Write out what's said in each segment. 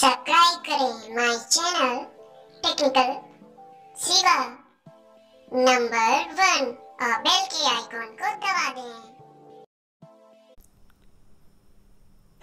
subscribe करें my channel technical Shiva number one और bell के आइकॉन को दबा दें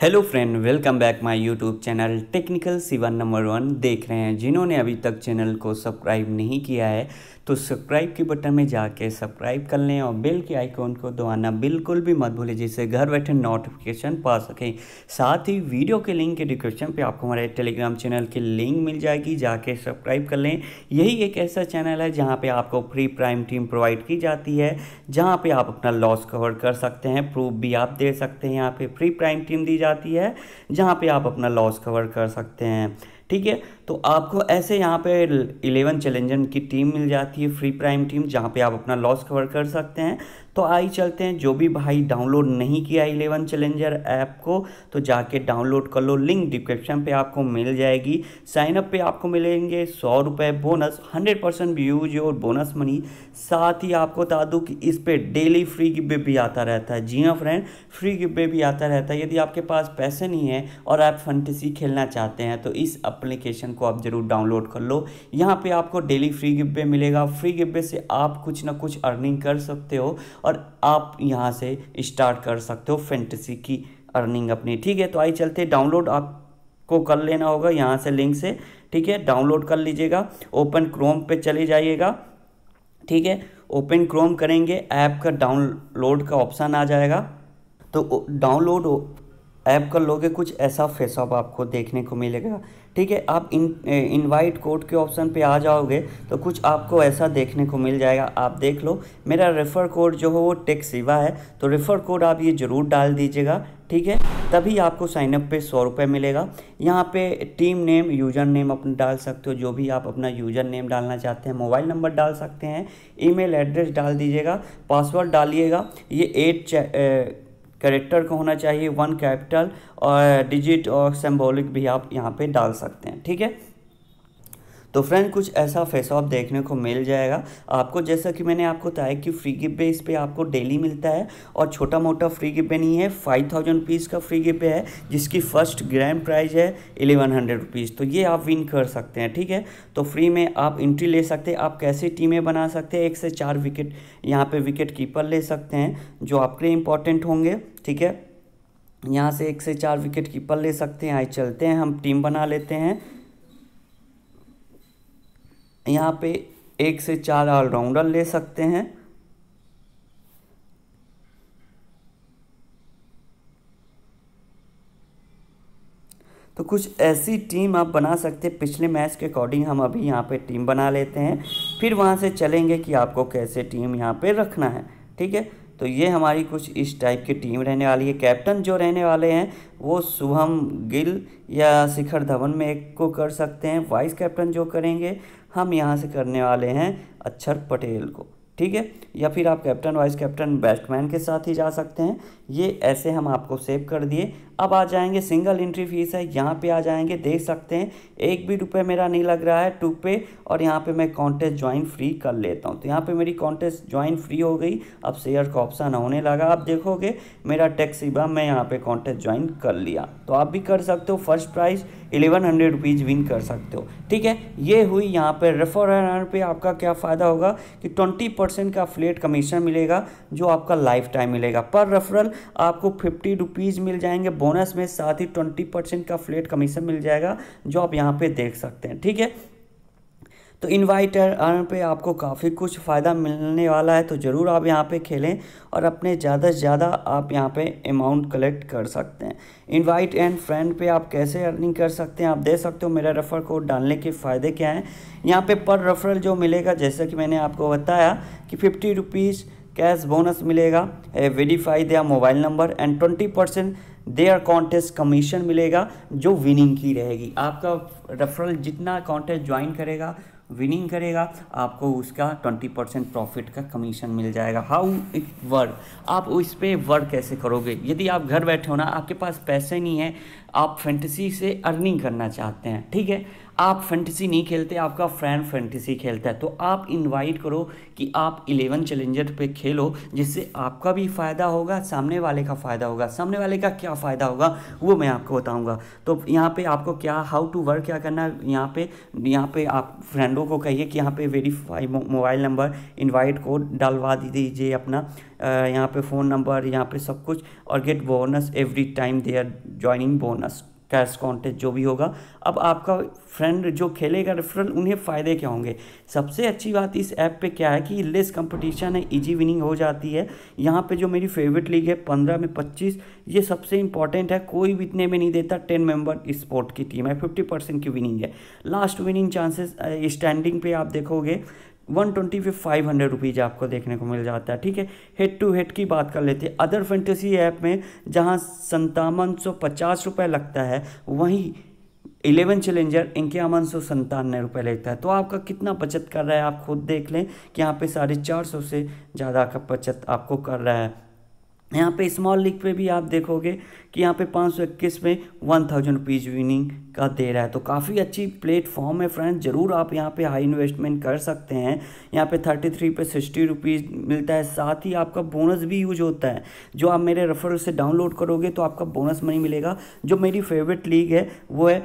hello friend welcome back my YouTube channel technical Sivan number one देख रहे हैं जिन्होंने अभी तक चैनल को सब्सक्राइब नहीं किया है तो सब्सक्राइब के बटन में जाके सब्सक्राइब कर लें और बेल के आइकॉन को दबाना बिल्कुल भी मत भूलें जिससे घर बैठे नोटिफिकेशन पा सकें साथ ही वीडियो के लिंक के डिस्क्रिप्शन पे आपको हमारे टेलीग्राम चैनल की लिंक मिल जाएगी जाके सब्सक्राइब कर लें यही एक ऐसा चैनल है जहाँ पर आपको फ्री प्राइम टीम प्रोवाइड की जाती है जहाँ पर आप अपना लॉस कवर कर सकते हैं प्रूफ भी आप दे सकते हैं यहाँ पर फ्री प्राइम टीम दी जाती जाती है जहाँ पे आप अपना लॉस कवर कर सकते हैं ठीक है तो आपको ऐसे यहाँ पे इलेवन चैलेंजर की टीम मिल जाती है फ्री प्राइम टीम जहाँ पे आप अपना लॉस कवर कर सकते हैं तो आई चलते हैं जो भी भाई डाउनलोड नहीं किया इलेवन चैलेंजर ऐप को तो जाके डाउनलोड कर लो लिंक डिस्क्रिप्शन पे आपको मिल जाएगी साइनअप पे आपको मिलेंगे सौ रुपये बोनस हंड्रेड परसेंट व्यूज और बोनस मनी साथ ही आपको बता दूँ कि इस पर डेली फ्री गिब्बे भी आता रहता है जी हाँ फ्रेंड फ्री गिब्बे भी आता रहता है यदि आपके पास पैसे नहीं है और आप फंटेसी खेलना चाहते हैं तो इस अप्लीकेशन को आप ज़रूर डाउनलोड कर लो यहाँ पे आपको डेली फ्री गिब्बे मिलेगा फ्री गिब्बे से आप कुछ ना कुछ अर्निंग कर सकते हो और आप यहाँ से स्टार्ट कर सकते हो फेंटसी की अर्निंग अपनी ठीक है तो आई चलते डाउनलोड आपको कर लेना होगा यहाँ से लिंक से ठीक है डाउनलोड कर लीजिएगा ओपन क्रोम पे चले जाइएगा ठीक है ओपन क्रोम करेंगे ऐप का डाउनलोड का ऑप्शन आ जाएगा तो डाउनलोड ऐप कर लोगे कुछ ऐसा फेसअप आपको देखने को मिलेगा ठीक है आप इन इनवाइट कोड के ऑप्शन पे आ जाओगे तो कुछ आपको ऐसा देखने को मिल जाएगा आप देख लो मेरा रेफ़र कोड जो है वो सिवा है तो रेफ़र कोड आप ये ज़रूर डाल दीजिएगा ठीक है तभी आपको साइनअप पे सौ रुपये मिलेगा यहाँ पे टीम नेम यूज़र नेम अपना डाल सकते हो जो भी आप अपना यूज़र नेम डालना चाहते हैं मोबाइल नंबर डाल सकते हैं ईमेल एड्रेस डाल दीजिएगा पासवर्ड डालिएगा ये एट करेक्टर का होना चाहिए वन कैपिटल और डिजिट और सिम्बॉलिक भी आप यहाँ पे डाल सकते हैं ठीक है तो फ्रेंड कुछ ऐसा फेस ऑफ देखने को मिल जाएगा आपको जैसा कि मैंने आपको बताया कि फ्री गिव पे इस पर आपको डेली मिलता है और छोटा मोटा फ्री गिव पे नहीं है फाइव थाउजेंड रुपीज़ का फ्री गिव पे है जिसकी फर्स्ट ग्रैंड प्राइज है एलेवन हंड्रेड रुपीज़ तो ये आप विन कर सकते हैं ठीक है तो फ्री में आप इंट्री ले सकते हैं आप कैसे टीमें बना सकते हैं एक से चार विकेट यहाँ पर विकेट कीपर ले सकते हैं जो आपके लिए इंपॉर्टेंट होंगे ठीक है यहाँ से एक से चार विकेट कीपर ले सकते हैं आए चलते हैं हम टीम बना लेते हैं यहाँ पे एक से चार ऑलराउंडर ले सकते हैं तो कुछ ऐसी टीम आप बना सकते हैं पिछले मैच के अकॉर्डिंग हम अभी यहाँ पे टीम बना लेते हैं फिर वहाँ से चलेंगे कि आपको कैसे टीम यहाँ पे रखना है ठीक है तो ये हमारी कुछ इस टाइप की टीम रहने वाली है कैप्टन जो रहने वाले हैं वो शुभम गिल या शिखर धवन में एक को कर सकते हैं वाइस कैप्टन जो करेंगे हम यहाँ से करने वाले हैं अक्षर पटेल को ठीक है या फिर आप कैप्टन वाइस कैप्टन बैट्समैन के साथ ही जा सकते हैं ये ऐसे हम आपको सेव कर दिए अब आ जाएंगे सिंगल एंट्री फीस है यहाँ पे आ जाएंगे देख सकते हैं एक भी रुपये मेरा नहीं लग रहा है टू पे और यहाँ पे मैं कॉन्टेस्ट ज्वाइन फ्री कर लेता हूँ तो यहाँ पे मेरी कॉन्टेस्ट ज्वाइन फ्री हो गई अब शेयर का ऑप्शन होने लगा आप देखोगे मेरा टैक्स मैं यहाँ पर कॉन्टेस्ट ज्वाइन कर लिया तो आप भी कर सकते हो first prize eleven hundred rupees win कर सकते हो ठीक है ये हुई यहाँ पर रेफर अर्नर पे आपका क्या फ़ायदा होगा कि ट्वेंटी परसेंट का फ्लेट कमीशन मिलेगा जो आपका लाइफ टाइम मिलेगा पर रेफरल आपको फिफ्टी रुपीज़ मिल जाएंगे बोनस में साथ ही ट्वेंटी परसेंट का फ्लेट कमीशन मिल जाएगा जो आप यहाँ पर देख सकते हैं ठीक है तो इन्वाइटर अर्न पे आपको काफ़ी कुछ फ़ायदा मिलने वाला है तो ज़रूर आप यहाँ पे खेलें और अपने ज़्यादा से ज़्यादा आप यहाँ पे अमाउंट कलेक्ट कर सकते हैं इनवाइट एंड फ्रेंड पे आप कैसे अर्निंग कर सकते हैं आप दे सकते हो मेरा रेफर कोड डालने के फ़ायदे क्या हैं यहाँ पे पर रेफरल जो मिलेगा जैसा कि मैंने आपको बताया कि फिफ्टी रुपीज़ कैश बोनस मिलेगा वेरीफाई दिया mobile number and twenty percent their contest commission मिलेगा जो विनिंग की रहेगी आपका रेफरल जितना कॉन्टेस्ट ज्वाइन करेगा विनिंग करेगा आपको उसका 20 परसेंट प्रॉफिट का कमीशन मिल जाएगा हाउ इट वर्क आप उस पर वर्क कैसे करोगे यदि आप घर बैठे हो ना आपके पास पैसे नहीं हैं आप फैंटेसी से अर्निंग करना चाहते हैं ठीक है आप फैंटेसी नहीं खेलते आपका फ्रेंड फैंटेसी खेलता है तो आप इनवाइट करो कि आप इलेवन चैलेंजर पे खेलो जिससे आपका भी फ़ायदा होगा सामने वाले का फ़ायदा होगा सामने वाले का क्या फ़ायदा होगा वो मैं आपको बताऊँगा तो यहाँ पर आपको क्या हाउ टू वर्क क्या करना है यहाँ पे यहाँ पे आप फ्रेंडों को कहिए कि यहाँ पे verify mobile number invite code डालवा दीजिए अपना यहाँ पे फ़ोन नंबर यहाँ पे सब कुछ और get bonus every time or joining bonus cash contest जो भी होगा अब आपका फ्रेंड जो खेलेगा रेफरल उन्हें फ़ायदे क्या होंगे सबसे अच्छी बात इस ऐप पे क्या है कि लेस कंपटीशन है इजी विनिंग हो जाती है यहाँ पे जो मेरी फेवरेट लीग है पंद्रह में पच्चीस ये सबसे इंपॉर्टेंट है कोई भी इतने में नहीं देता टेन मेंबर स्पोर्ट की टीम है फिफ्टी परसेंट की विनिंग है लास्ट विनिंग चांसेस स्टैंडिंग पे आप देखोगे वन ट्वेंटी पे फाइव हंड्रेड रुपीज़ आपको देखने को मिल जाता है ठीक है हेड टू हेड की बात कर लेते हैं अदर फेंटेसी ऐप में जहाँ संतावन सौ पचास रुपये लगता है वहीं इलेवन चैलेंजर इक्यावन सौ संतानवे रुपये लेता है तो आपका कितना बचत कर रहा है आप खुद देख लें कि यहाँ पे साढ़े चार सौ से ज़्यादा का बचत आपको कर रहा है यहाँ पे स्मॉल लीग पे भी आप देखोगे कि यहाँ पे पाँच सौ इक्कीस में वन थाउजेंड रुपीज़ विनिंग का दे रहा है तो काफ़ी अच्छी प्लेटफॉर्म है फ्रेंड्स ज़रूर आप यहाँ पे हाई इन्वेस्टमेंट कर सकते हैं यहाँ पे थर्टी थ्री पे सिक्सटी रुपीज़ मिलता है साथ ही आपका बोनस भी यूज होता है जो आप मेरे रेफर से डाउनलोड करोगे तो आपका बोनस मनी मिलेगा जो मेरी फेवरेट लीग है वो है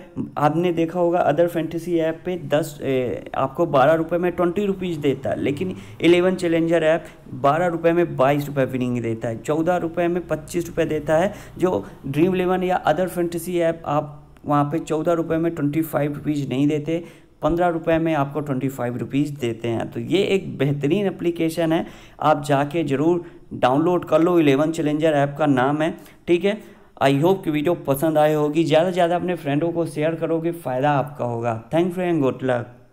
आपने देखा होगा अदर फेंटेसी ऐप पर दस ए, आपको बारह रुपये में ट्वेंटी रुपीज़ देता है लेकिन एलेवन चैलेंजर ऐप बारह रुपये में बाईस रुपये विनिंग देता है चौदह रुपये में पच्चीस रुपये देता है जो ड्रीम इलेवन या अदर फेंटेसी ऐप आप वहाँ पे चौदह रुपये में ट्वेंटी फाइव रुपीज़ नहीं देते पंद्रह रुपये में आपको ट्वेंटी फाइव रुपीज़ देते हैं तो ये एक बेहतरीन एप्लीकेशन है आप जाके ज़रूर डाउनलोड कर लो इलेवन चैलेंजर ऐप का नाम है ठीक है आई होप कि वीडियो पसंद आए होगी ज़्यादा से ज़्यादा अपने फ्रेंडों को शेयर करोगे फ़ायदा आपका होगा थैंक फ्रेंड गुड लक